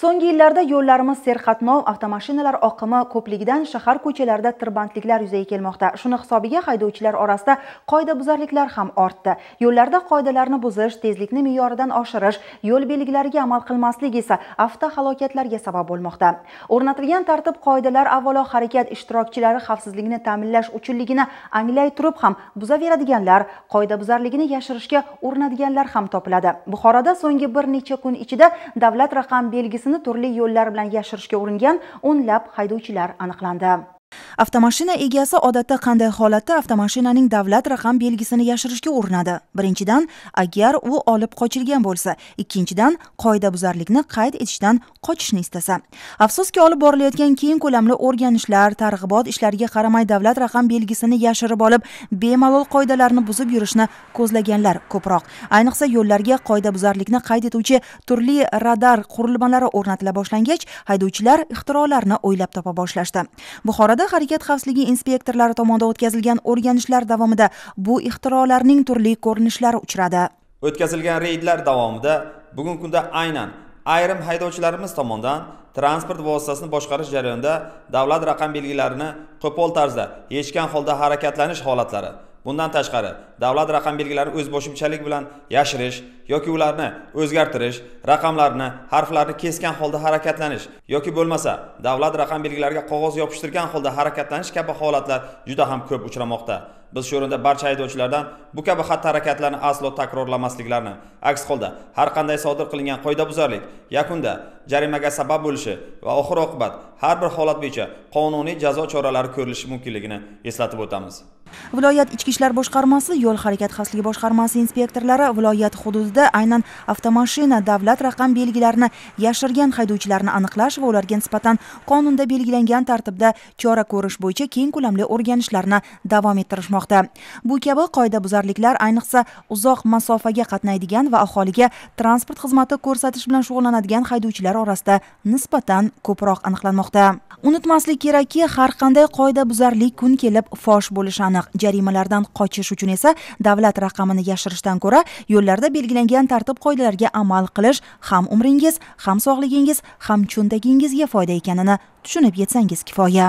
so'nggi yillarda yo'llarimiz serqatnov avtomashinalar oqimi ko'pligidan shahar ko'chalarida tirbandliklar yuzaga kelmoqda shuni hisobiga haydovchilar orasida qoidabuzarliklar ham ortdi yo'llarda qoidalarni buzish tezlikni me'yoridan oshirish yo'l belgilariga amal qilmaslik esa avtohalokatlarga sabab bo'lmoqda o'rnatilgan tartib qoidalar avvalo harakat ishtirokchilari xavfsizligini ta'minlash uchunligini anglay turib ham buzaveradiganlar qoidabuzarligini yashirishga urinadiganlar ham topiladi buxoroda so'nggi bir necha kun ichida davlat raqam belgisini turli yo'llar bilan yashirishga uringan o'nlab haydovchilar aniqlandi avtomashina egasi odatda qanday holatda avtomashinaning davlat raqam belgisini yashirishga urinadi birinchidan agar u olib qochilgan bo'lsa ikkinchidan qoidabuzarlikni qayd etishdan qochishni istasa afsuski olib borilayotgan keng ko'lamli o'rganishlar targ'ibot ishlariga qaramay davlat raqam belgisini yashirib olib bemalol qoidalarni buzib yurishni ko'zlaganlar ko'proq ayniqsa yo'llarga qoidabuzarlikni qayd etuvchi turli radar qurilmalari o'rnatila boshlangach haydovchilar ixtirolarni o'ylab topa boshlashdi buxoroda har mamlakat xavfsizligi inspektorlari tomonidan o'tkazilgan o'rganishlar davomida bu ixtirolarning turli ko'rinishlari uchradi o'tkazilgan reydlar davomida bugungi kunda aynan ayrim haydovchilarimiz tomonidan transport vositasini boshqarish jarayonida davlat raqam belgilarini qo'pol tarzda yechgan holda harakatlanish holatlari bundan tashqari davlat raqam belgilarini o'z bo'shimchalik bilan yashirish yoki ularni o'zgartirish raqamlarni harflarni kesgan holda harakatlanish yoki bo'lmasa davlat raqam belgilariga qog'oz yopishtirgan holda harakatlanish kabi holatlar juda ham ko'p uchramoqda biz shu o'rinda barcha haydovchilardan bu kabi xatti harakatlarni aslo takrorlamasliklarini aks holda har qanday sodir qilingan qoidabuzarlik yakunda jarimaga sabab bo'lishi va oxir oqibat har bir holat bo'yicha qonuniy jazo choralari ko'rilishi mumkinligini eslatib o'tamiz viloyat ichki ishlar boshqarmasi yo'l harakat xavfsizligi boshqarmasi inspektorlari viloyat hududida aynan avtomashina davlat raqam belgilarini yashirgan haydovchilarni aniqlash va ularga nisbatan qonunda belgilangan tartibda chora ko'rish bo'yicha keng ko'lamli o'rganishlarni davom ettirishmoqda bu kabi qoidabuzarliklar ayniqsa uzoq masofaga qatnaydigan va aholiga transport xizmati ko'rsatish bilan shug'ullanadigan haydovchilar orasida nisbatan ko'proq aniqlanmoqda unutmaslik kerakki har qanday qoidabuzarlik kun kelib fosh bo'lishi aniq aniq jarimalardan qochish uchun esa davlat raqamini yashirishdan ko'ra yo'llarda belgilangan tartib qoidalarga amal qilish ham umringiz ham sog'ligingiz ham cho'ntagingizga foyda ekanini tushunib yetsangiz kifoya